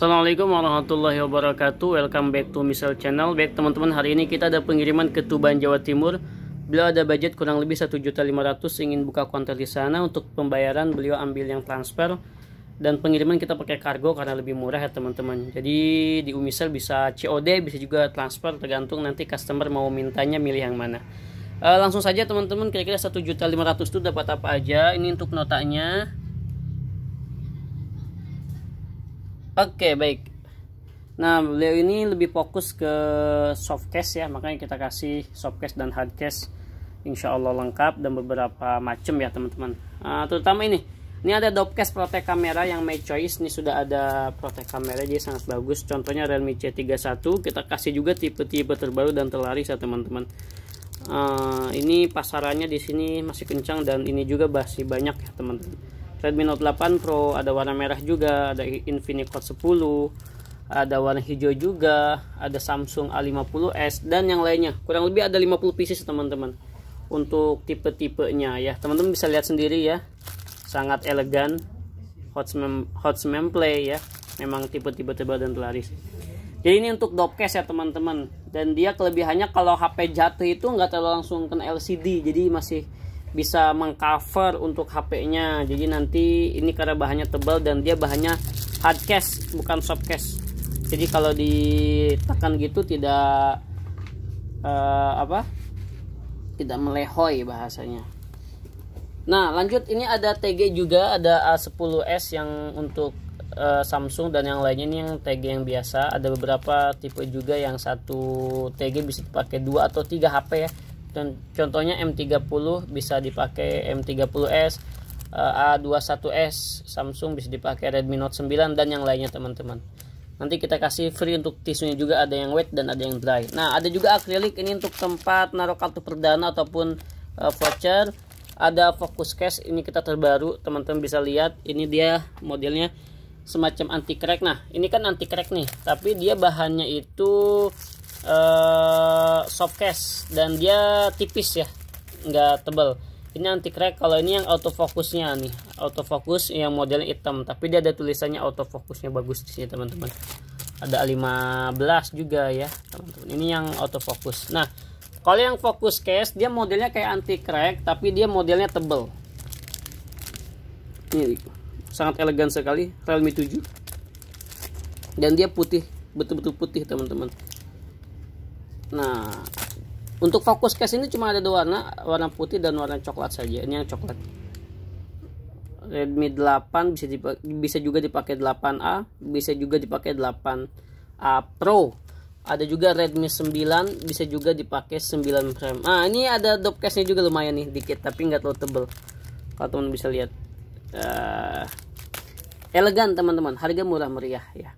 Assalamualaikum warahmatullahi wabarakatuh Welcome back to Misal Channel Baik teman-teman hari ini kita ada pengiriman ke Tuban Jawa Timur Beliau ada budget kurang lebih 1.500 Ingin buka konter di sana Untuk pembayaran beliau ambil yang transfer Dan pengiriman kita pakai kargo karena lebih murah ya teman-teman Jadi di Umisel bisa COD bisa juga transfer Tergantung nanti customer mau mintanya milih yang mana e, Langsung saja teman-teman kira-kira 1.500 itu dapat apa aja Ini untuk notanya Oke, okay, baik. Nah, beliau ini lebih fokus ke soft case ya, makanya kita kasih soft case dan hard case insya Allah lengkap dan beberapa macam ya teman-teman. Uh, terutama ini, ini ada dope case protek kamera yang made choice, ini sudah ada protek kamera jadi sangat bagus. Contohnya Realme C31, kita kasih juga tipe-tipe terbaru dan terlaris ya teman-teman. Uh, ini pasarannya di sini masih kencang dan ini juga masih banyak ya teman-teman. Redmi Note 8 Pro ada warna merah juga ada Infinix 10 ada warna hijau juga ada Samsung A50s dan yang lainnya kurang lebih ada 50 pieces teman-teman untuk tipe-tipenya ya teman-teman bisa lihat sendiri ya sangat elegan hot Mem play ya memang tipe-tipe tebal dan telaris jadi ini untuk dock ya teman-teman dan dia kelebihannya kalau HP jatuh itu nggak terlalu langsung kena LCD jadi masih bisa mengcover untuk HP-nya. Jadi nanti ini karena bahannya tebal dan dia bahannya hard case bukan soft case. Jadi kalau ditekan gitu tidak uh, apa? Tidak melehoi bahasanya. Nah, lanjut ini ada TG juga, ada A10s yang untuk uh, Samsung dan yang lainnya ini yang TG yang biasa. Ada beberapa tipe juga yang satu TG bisa dipakai dua atau tiga HP ya Contohnya M30 bisa dipakai M30s, eh, A21s Samsung bisa dipakai Redmi Note 9 dan yang lainnya teman-teman. Nanti kita kasih free untuk tisunya juga ada yang wet dan ada yang dry. Nah, ada juga akrilik ini untuk tempat naruh kartu perdana ataupun uh, voucher. Ada fokus case ini kita terbaru, teman-teman bisa lihat ini dia modelnya semacam anti crack. Nah, ini kan anti crack nih, tapi dia bahannya itu uh, eh, soft case dan dia tipis ya nggak tebal ini anti crack kalau ini yang autofocusnya nih autofocus yang modelnya hitam tapi dia ada tulisannya autofocusnya bagus di sini teman-teman ada 15 juga ya teman-teman ini yang autofocus nah kalau yang fokus case dia modelnya kayak anti crack tapi dia modelnya tebel ini sangat elegan sekali Realme 7 dan dia putih betul-betul putih teman-teman nah untuk fokus case ini cuma ada dua warna warna putih dan warna coklat saja ini yang coklat Redmi 8 bisa dipakai, bisa juga dipakai 8A bisa juga dipakai 8A Pro ada juga Redmi 9 bisa juga dipakai 9 frame ah ini ada dop case nya juga lumayan nih dikit tapi nggak terlalu tebel kalau teman bisa lihat uh, elegan teman-teman harga murah meriah ya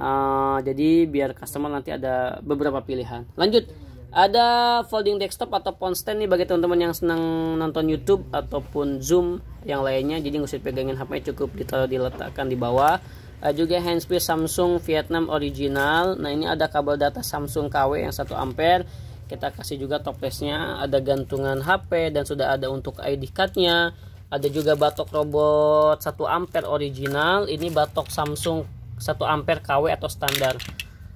uh, jadi biar customer nanti ada beberapa pilihan lanjut ada folding desktop atau phone stand nih bagi teman-teman yang senang nonton YouTube ataupun Zoom yang lainnya jadi nggak usah pegangin HP cukup ditaruh diletakkan di bawah uh, juga handsfree Samsung Vietnam original nah ini ada kabel data Samsung KW yang satu ampere kita kasih juga toplesnya ada gantungan HP dan sudah ada untuk ID cardnya ada juga batok robot 1 ampere original ini batok Samsung 1 ampere KW atau standar.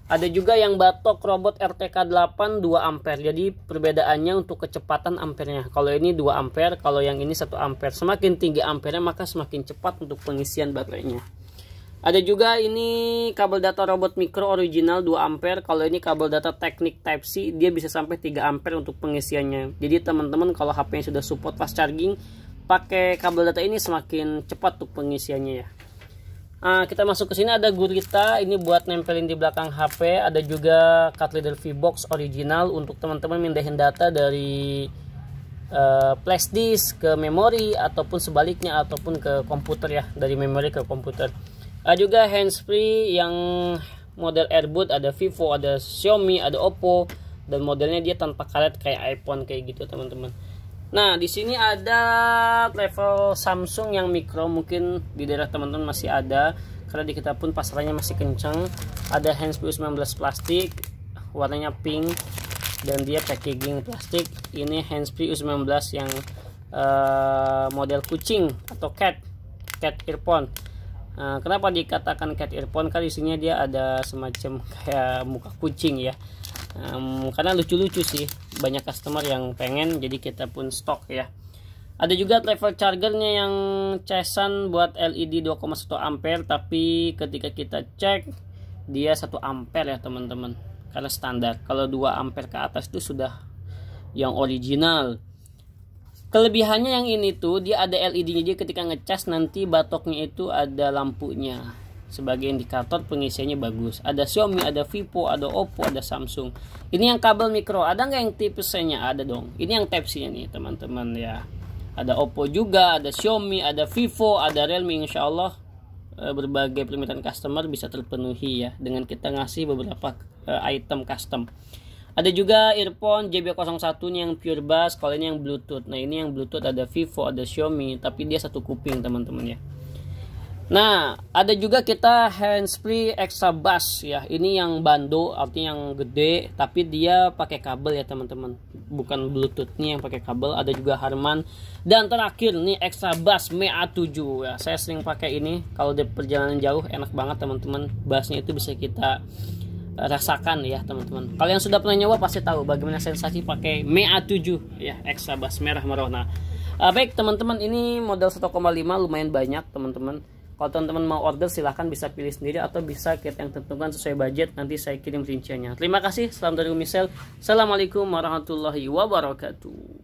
Ada juga yang batok robot RTK 8 2 ampere. Jadi perbedaannya untuk kecepatan ampernya. Kalau ini 2 ampere, kalau yang ini 1 ampere. Semakin tinggi ampernya maka semakin cepat untuk pengisian baterainya. Ada juga ini kabel data robot mikro original 2 ampere. Kalau ini kabel data teknik Type C, dia bisa sampai 3 ampere untuk pengisiannya. Jadi teman-teman kalau HP-nya sudah support fast charging, pakai kabel data ini semakin cepat untuk pengisiannya ya. Nah, kita masuk ke sini ada gurita, ini buat nempelin di belakang HP, ada juga card reader V-Box original untuk teman-teman mindahin data dari uh, flash disk ke memori ataupun sebaliknya ataupun ke komputer ya, dari memori ke komputer. Ada juga handsfree yang model Airboot, ada Vivo, ada Xiaomi, ada Oppo dan modelnya dia tanpa karet kayak iPhone kayak gitu, teman-teman. Nah, di sini ada level Samsung yang mikro, mungkin di daerah teman-teman masih ada karena di kita pun pasarnya masih kenceng. Ada handsfree 19 plastik, warnanya pink dan dia packaging plastik. Ini handsfree U19 yang uh, model kucing atau cat, cat earphone. Uh, kenapa dikatakan cat earphone? Karena isinya dia ada semacam kayak muka kucing ya um, karena lucu-lucu sih banyak customer yang pengen jadi kita pun stok ya ada juga travel chargernya yang cesan buat LED 2,1 ampere tapi ketika kita cek dia 1 ampere ya teman-teman karena standar kalau 2 ampere ke atas itu sudah yang original kelebihannya yang ini tuh dia ada LED-nya jadi ketika ngecas nanti batoknya itu ada lampunya sebagai indikator pengisiannya bagus. Ada Xiaomi, ada Vivo, ada Oppo, ada Samsung. Ini yang kabel mikro, ada nggak yang tipisnya? Ada dong. Ini yang Type nih, teman-teman ya. Ada Oppo juga, ada Xiaomi, ada Vivo, ada Realme insya Allah eh, berbagai permintaan customer bisa terpenuhi ya dengan kita ngasih beberapa eh, item custom. Ada juga earphone JB01 yang pure bass, kalau ini yang Bluetooth. Nah, ini yang Bluetooth ada Vivo, ada Xiaomi, tapi dia satu kuping, teman-teman ya. Nah, ada juga kita handsfree extra bass ya. Ini yang bando, artinya yang gede, tapi dia pakai kabel ya teman-teman. Bukan bluetooth nih yang pakai kabel. Ada juga Harman. Dan terakhir nih extra bass MA7 ya. Saya sering pakai ini kalau di perjalanan jauh enak banget teman-teman. Bassnya itu bisa kita rasakan ya teman-teman. Kalau yang sudah pernah nyoba pasti tahu bagaimana sensasi pakai MA7 ya extra bass merah merona. Uh, ah, baik teman-teman ini model 1,5 lumayan banyak teman-teman kalau teman-teman mau order silahkan bisa pilih sendiri atau bisa kit yang tentukan sesuai budget nanti saya kirim rinciannya. Terima kasih. Salam dari Umi Sel. Assalamualaikum warahmatullahi wabarakatuh.